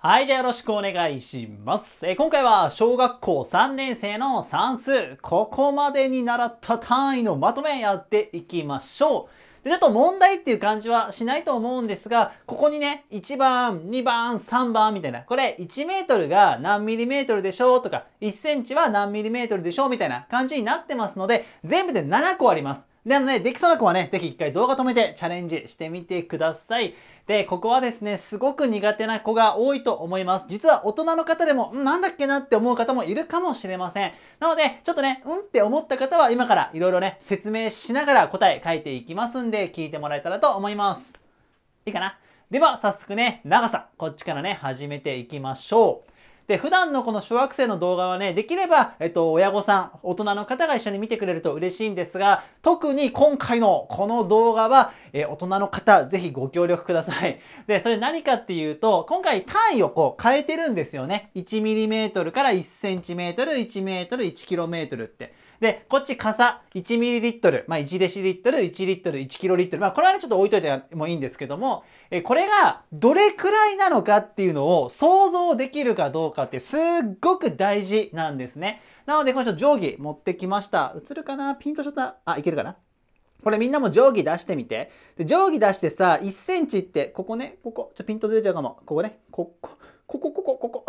はい、じゃあよろしくお願いします。えー、今回は小学校3年生の算数、ここまでに習った単位のまとめやっていきましょう。で、ちょっと問題っていう感じはしないと思うんですが、ここにね、1番、2番、3番みたいな、これ1メートルが何ミリメートルでしょうとか、1センチは何ミリメートルでしょうみたいな感じになってますので、全部で7個あります。で、のね、できそうな子はね、ぜひ一回動画止めてチャレンジしてみてください。で、ここはですね、すごく苦手な子が多いと思います。実は大人の方でも、んなんだっけなって思う方もいるかもしれません。なので、ちょっとね、うんって思った方は今からいろいろね、説明しながら答え書いていきますんで、聞いてもらえたらと思います。いいかなでは、早速ね、長さ、こっちからね、始めていきましょう。で、普段のこの小学生の動画はね、できれば、えっと、親御さん、大人の方が一緒に見てくれると嬉しいんですが、特に今回のこの動画は、え大人の方、ぜひご協力ください。で、それ何かっていうと、今回単位をこう変えてるんですよね。1mm から 1cm、1m、1km って。で、こっち傘 1ml、まあ、1デシリットル、1リットル、1キロリットル。まあ、これはね、ちょっと置いといてもいいんですけども、えこれがどれくらいなのかっていうのを想像できるかどうかってすっごく大事なんですね。なので、このちょっと定規持ってきました。映るかなピンとちょっと、あ、いけるかなこれみんなも定規出してみて。で定規出してさ、1センチって、ここね、ここ、ちょピンとずれちゃうかも。ここね、ここ。ここ、ここ、ここ。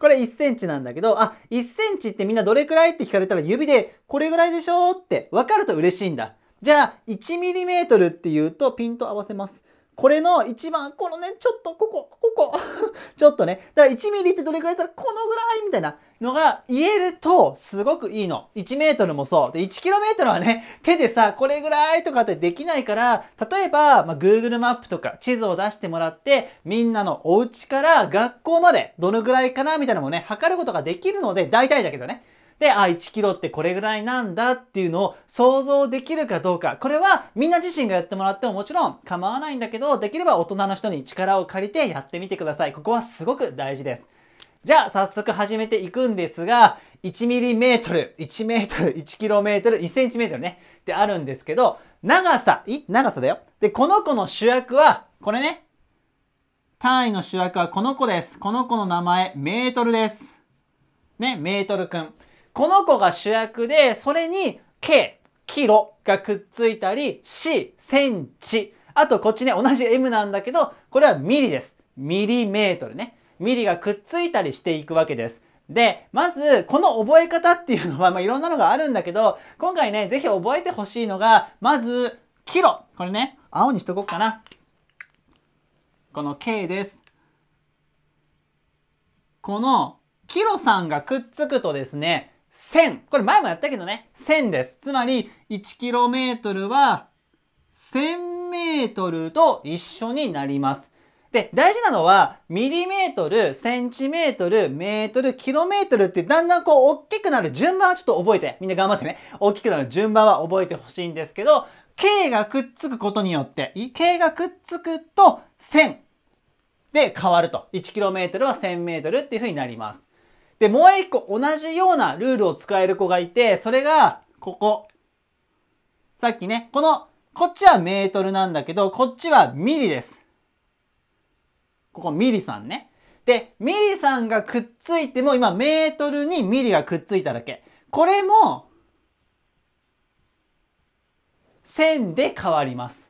これ1センチなんだけど、あ、1センチってみんなどれくらいって聞かれたら指でこれぐらいでしょって分かると嬉しいんだ。じゃあ、1ミリメートルって言うとピント合わせます。これの一番、このね、ちょっとここ、ここ、ちょっとね、だから1ミリってどれくらいだったらこのぐらいみたいなのが言えるとすごくいいの。1メートルもそう。で、1キロメートルはね、手でさ、これぐらいとかってできないから、例えば、まあ、Google マップとか地図を出してもらって、みんなのお家から学校までどのぐらいかなみたいなのもね、測ることができるので、大体だけどね。で、あ、1キロってこれぐらいなんだっていうのを想像できるかどうか。これはみんな自身がやってもらってももちろん構わないんだけど、できれば大人の人に力を借りてやってみてください。ここはすごく大事です。じゃあ早速始めていくんですが、1トル、1ル、1トル、1トルね、ってあるんですけど、長さ、い長さだよ。で、この子の主役は、これね。単位の主役はこの子です。この子の名前、メートルです。ね、メートルくん。この子が主役で、それに、K、キロがくっついたり、C、センチ。あと、こっちね、同じ M なんだけど、これはミリです。ミリメートルね。ミリがくっついたりしていくわけです。で、まず、この覚え方っていうのは、まあ、いろんなのがあるんだけど、今回ね、ぜひ覚えてほしいのが、まず、キロ。これね、青にしとこうかな。この K です。このキロさんがくっつくとですね、1000。これ前もやったけどね、1000です。つまり、1km は 1000m と一緒になります。で、大事なのは、ミリメートル、センチメートル、メートル、キロメートルってだんだんこう、大きくなる順番はちょっと覚えて、みんな頑張ってね、大きくなる順番は覚えてほしいんですけど、K がくっつくことによって、K がくっつくと1000で変わると。1km は 1000m っていう風になります。で、もう一個同じようなルールを使える子がいて、それが、ここ。さっきね、この、こっちはメートルなんだけど、こっちはミリです。ここミリさんね。で、ミリさんがくっついても、今メートルにミリがくっついただけ。これも、線で変わります。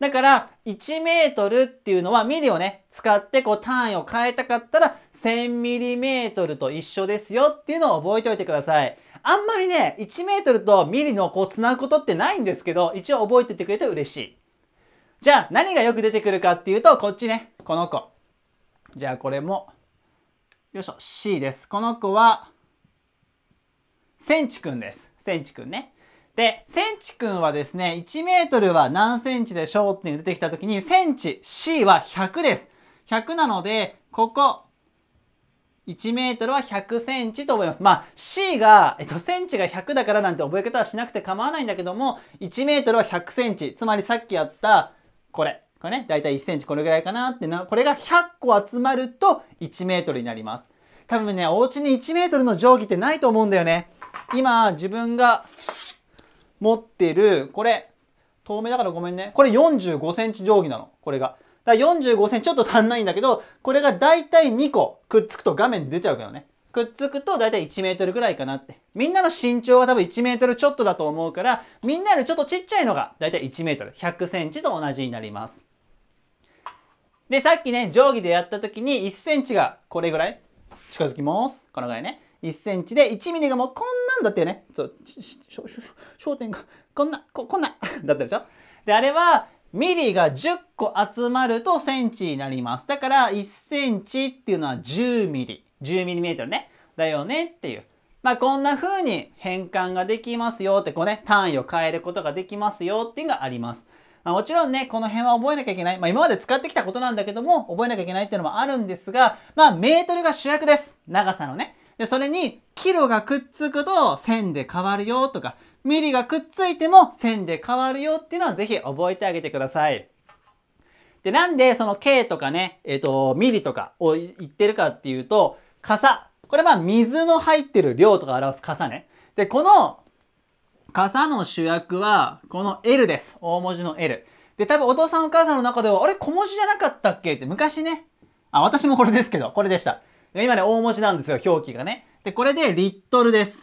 だから、1メートルっていうのはミリをね、使ってこう単位を変えたかったら、1000mm と一緒ですよっていうのを覚えておいてください。あんまりね、1 m とミリのこう繋ぐことってないんですけど、一応覚えててくれて嬉しい。じゃあ何がよく出てくるかっていうと、こっちね、この子。じゃあこれも、よいしょ、C です。この子は、センチくんです。センチくんね。で、センチくんはですね、1ルは何センチでしょうって出てきたときに、センチ、C は100です。100なので、ここ、1メートルは100センチと覚えます。まあ、C が、えっと、センチが100だからなんて覚え方はしなくて構わないんだけども、1メートルは100センチ。つまりさっきやった、これ。これね、だいたい1センチこれぐらいかなってな、これが100個集まると1メートルになります。多分ね、お家に1メートルの定規ってないと思うんだよね。今、自分が持ってる、これ、透明だからごめんね。これ45センチ定規なの。これが。だから45線ちょっと足んないんだけど、これが大体2個くっつくと画面で出ちゃうけどね。くっつくと大体1メートルぐらいかなって。みんなの身長は多分1メートルちょっとだと思うから、みんなよりちょっとちっちゃいのが大体1メートル、100センチと同じになります。で、さっきね、定規でやった時に1センチがこれぐらい近づきます。このぐらいね。1センチで1ミリがもうこんなんだってね。そう、焦点がこんな、こ、こんな、だったでしょで、あれはミリが10個集まるとセンチになります。だから1センチっていうのは10ミリ。10ミリメートルね。だよねっていう。まあこんな風に変換ができますよってこうね、単位を変えることができますよっていうのがあります。まあ、もちろんね、この辺は覚えなきゃいけない。まあ、今まで使ってきたことなんだけども、覚えなきゃいけないっていうのもあるんですが、まあ、メートルが主役です。長さのね。で、それに、キロがくっつくと線で変わるよとか、ミリがくっついても線で変わるよっていうのはぜひ覚えてあげてください。で、なんでその K とかね、えっ、ー、と、ミリとかを言ってるかっていうと、傘。これは水の入ってる量とか表す傘ね。で、この傘の主役は、この L です。大文字の L。で、多分お父さんお母さんの中では、あれ小文字じゃなかったっけって昔ね。あ、私もこれですけど、これでした。今ね、大文字なんですよ、表記がね。で、これでリットルです。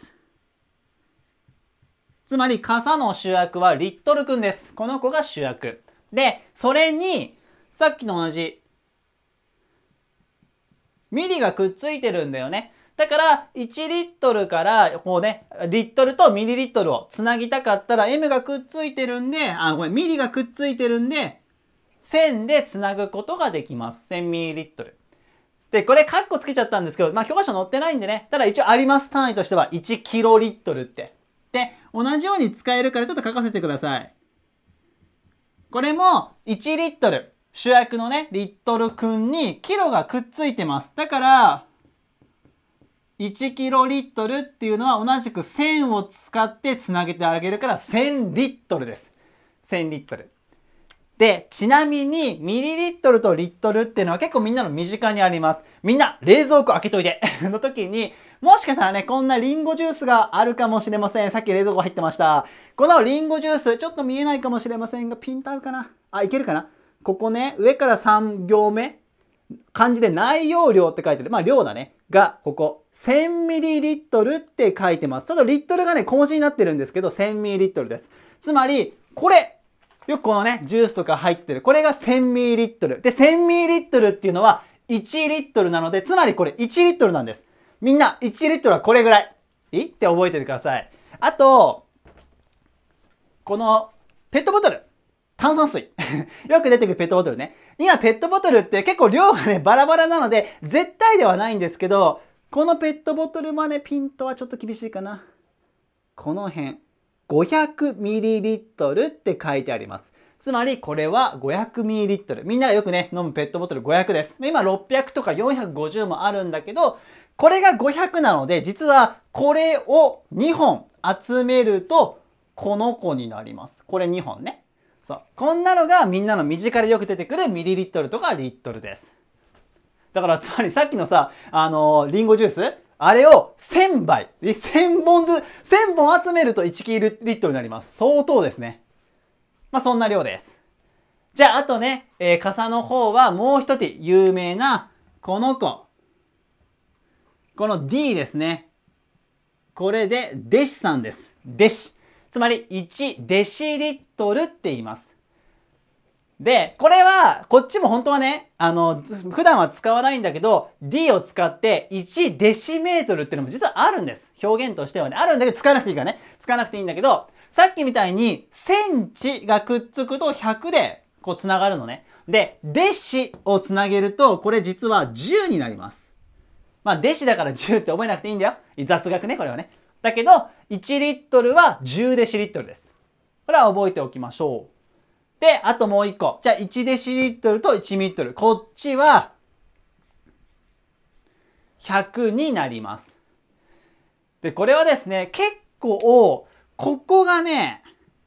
つまり、傘の主役はリットルくんです。この子が主役。で、それに、さっきの同じ、ミリがくっついてるんだよね。だから、1リットルから、こうね、リットルとミリリットルをつなぎたかったら、M がくっついてるんで、あ、ごめん、ミリがくっついてるんで、線でつなぐことができます。1000ミリリットル。で、これカッコつけちゃったんですけど、まあ教科書載ってないんでね、ただ一応あります単位としては1キロリットルって。で、同じように使えるからちょっと書かせてください。これも1リットル。主役のね、リットルくんにキロがくっついてます。だから、1キロリットルっていうのは同じく1000を使ってつなげてあげるから1000リットルです。1000リットル。で、ちなみに、ミリリットルとリットルっていうのは結構みんなの身近にあります。みんな、冷蔵庫開けといて の時に、もしかしたらね、こんなリンゴジュースがあるかもしれません。さっき冷蔵庫入ってました。このリンゴジュース、ちょっと見えないかもしれませんが、ピンと合うかなあ、いけるかなここね、上から3行目、漢字で内容量って書いてる。まあ、量だね。が、ここ、1000ml って書いてます。ちょっとリットルがね、小文字になってるんですけど、1000ml です。つまり、これ、よくこのね、ジュースとか入ってる。これが 1000ml。で、1000ml っていうのは1リットルなので、つまりこれ1リットルなんです。みんな、1リットルはこれぐらい。いって覚えててください。あと、このペットボトル。炭酸水。よく出てくるペットボトルね。今ペットボトルって結構量がね、バラバラなので、絶対ではないんですけど、このペットボトルまでピントはちょっと厳しいかな。この辺。500ml って書いてあります。つまりこれは 500ml。みんながよくね、飲むペットボトル500です。今600とか450もあるんだけど、これが500なので、実はこれを2本集めると、この子になります。これ2本ね。そう。こんなのがみんなの身近でよく出てくるミリリットルとかリットルです。だから、つまりさっきのさ、あのー、リンゴジュースあれを1000倍。1000本ず、1000本集めると1キロリットルになります。相当ですね。まあ、そんな量です。じゃあ、あとね、えー、傘の方はもう一つ有名な、この子。この D ですね。これで、弟子さんです。弟子。つまり、1デシリットルって言います。で、これは、こっちも本当はね、あの、普段は使わないんだけど、D を使って1デシメートルっていうのも実はあるんです。表現としてはね。あるんだけど、使わなくていいからね。使わなくていいんだけど、さっきみたいに、センチがくっつくと100で、こう繋がるのね。で、デシをつなげると、これ実は10になります。まあ、デシだから10って覚えなくていいんだよ。雑学ね、これはね。だけど、1リットルは10デシリットルです。これは覚えておきましょう。で、あともう一個。じゃあ1デシリットルと1ミリットル。こっちは、100になります。で、これはですね、結構、ここがね、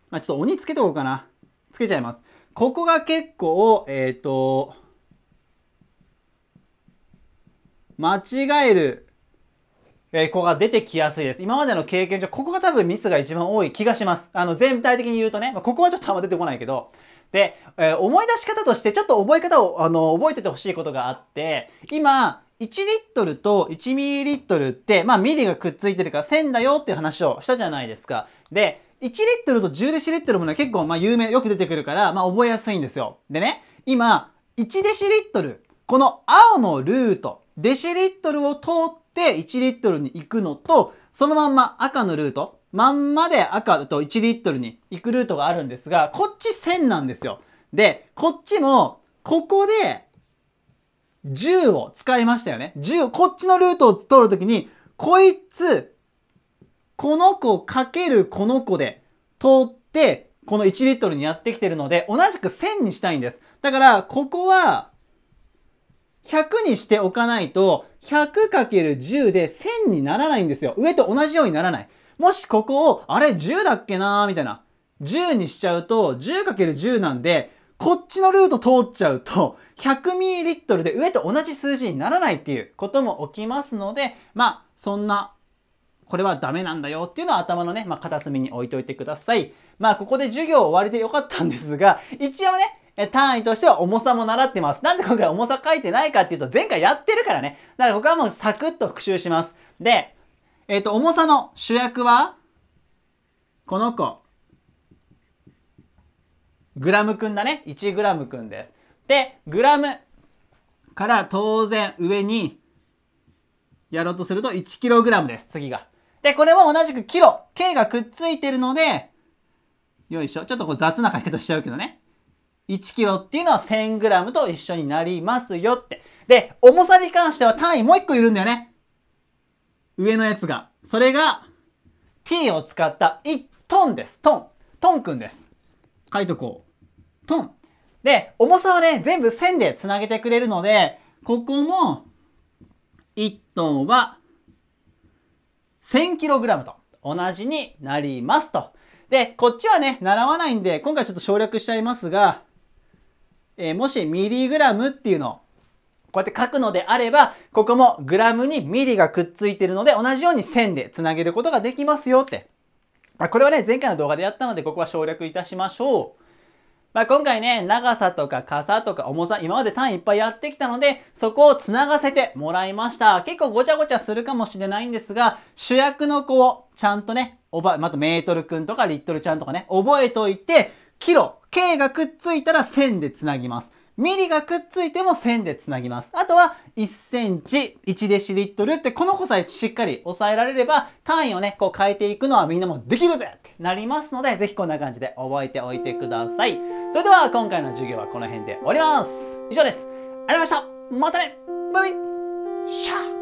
まあ、ちょっと鬼つけておこうかな。つけちゃいます。ここが結構、えっ、ー、と、間違えるえこ子が出てきやすいです。今までの経験上、ここが多分ミスが一番多い気がします。あの、全体的に言うとね、まあ、ここはちょっとあんま出てこないけど、で、えー、思い出し方として、ちょっと覚え方を、あの、覚えててほしいことがあって、今、1リットルと1ミリリットルって、まあ、ミリがくっついてるから1000だよっていう話をしたじゃないですか。で、1リットルと10デシリットルもね、結構、まあ、有名、よく出てくるから、まあ、覚えやすいんですよ。でね、今、1デシリットル、この青のルート、デシリットルを通っって1リットルに行くのと、そのまんま赤のルート、まんまで赤だと1リットルに行くルートがあるんですが、こっち1000なんですよ。で、こっちも、ここで10を使いましたよね。10、こっちのルートを通るときに、こいつ、この子かけるこの子で通って、この1リットルにやってきてるので、同じく1000にしたいんです。だから、ここは、100にしておかないと、100×10 で1000にならないんですよ。上と同じようにならない。もしここを、あれ10だっけなーみたいな。10にしちゃうと、10×10 なんで、こっちのルート通っちゃうと、100ml で上と同じ数字にならないっていうことも起きますので、まあ、そんなこれはダメなんだよっていうのは頭のね、まあ、片隅に置いといてください。まあ、ここで授業終わりでよかったんですが、一応ね、単位としては重さも習ってます。なんで今回重さ書いてないかっていうと、前回やってるからね。だから僕はもうサクッと復習します。で、えっ、ー、と、重さの主役は、この子。グラムくんだね。1グラムくんです。で、グラムから当然上にやろうとすると1ラムです。次が。で、これも同じくキロ。K がくっついてるので、よいしょ。ちょっとこう雑な書き方しちゃうけどね。1キロっていうのは1 0 0 0と一緒になりますよって。で、重さに関しては単位もう一個いるんだよね。上のやつが。それが t を使った1トンです。トン。トンくんです。書いとこう。トン。で、重さはね、全部線でつなげてくれるので、ここも1トンは 1000kg と同じになりますと。で、こっちはね、習わないんで、今回ちょっと省略しちゃいますが、えー、もしミリグラムっていうのをこうやって書くのであれば、ここもグラムにミリがくっついてるので、同じように線でつなげることができますよって。まあ、これはね、前回の動画でやったので、ここは省略いたしましょう。まあ、今回ね、長さとか傘とか重さ、今まで単位いっぱいやってきたので、そこをつながせてもらいました。結構ごちゃごちゃするかもしれないんですが、主役の子をちゃんとね、おば、またメートルくんとかリットルちゃんとかね、覚えといて、キロ、K がくっついたら線でつなぎます。ミリがくっついても線でつなぎます。あとは1センチ、1デシリットルってこの子さえしっかり抑えられれば単位をね、こう変えていくのはみんなもできるぜってなりますので、ぜひこんな感じで覚えておいてください。それでは今回の授業はこの辺で終わります。以上です。ありがとうございました。またねバイバイシャー